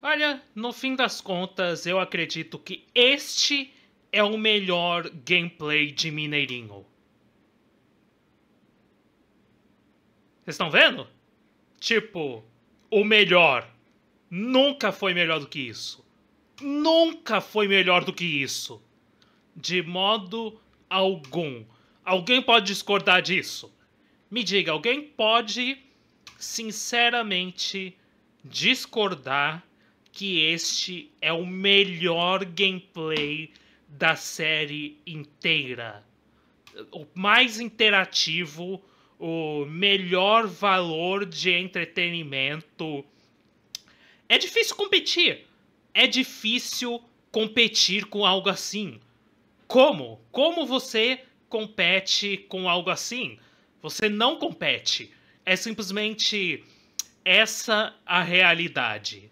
Olha, no fim das contas, eu acredito que este é o melhor gameplay de Mineirinho. Vocês estão vendo? Tipo, o melhor. Nunca foi melhor do que isso. Nunca foi melhor do que isso. De modo algum. Alguém pode discordar disso? Me diga, alguém pode sinceramente discordar que este é o melhor gameplay da série inteira. O mais interativo, o melhor valor de entretenimento. É difícil competir. É difícil competir com algo assim. Como? Como você compete com algo assim? Você não compete. É simplesmente essa a realidade.